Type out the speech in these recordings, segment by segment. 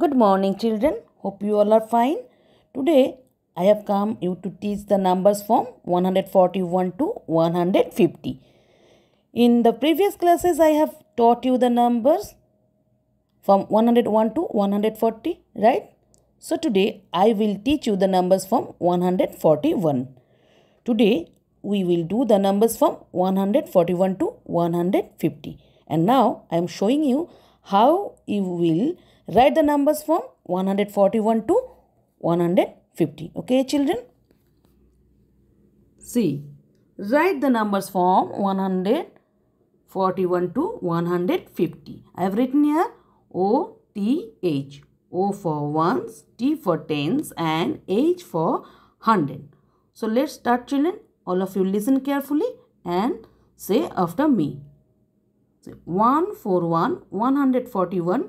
Good morning children. Hope you all are fine. Today I have come you to teach the numbers from 141 to 150. In the previous classes I have taught you the numbers from 101 to 140, right? So today I will teach you the numbers from 141. Today we will do the numbers from 141 to 150. And now I am showing you how you will Write the numbers from 141 to 150. Okay, children? See, write the numbers from 141 to 150. I have written here O, T, H. O for ones, T for tens and H for hundred. So let's start children. All of you listen carefully and say after me. Say 141, 141,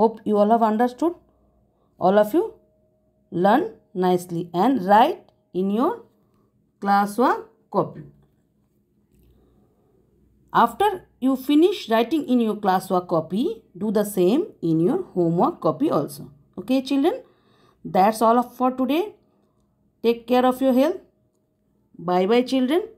Hope you all have understood. All of you learn nicely and write in your classwork copy. After you finish writing in your classwork copy, do the same in your homework copy also. Okay children, that's all for today. Take care of your health. Bye bye children.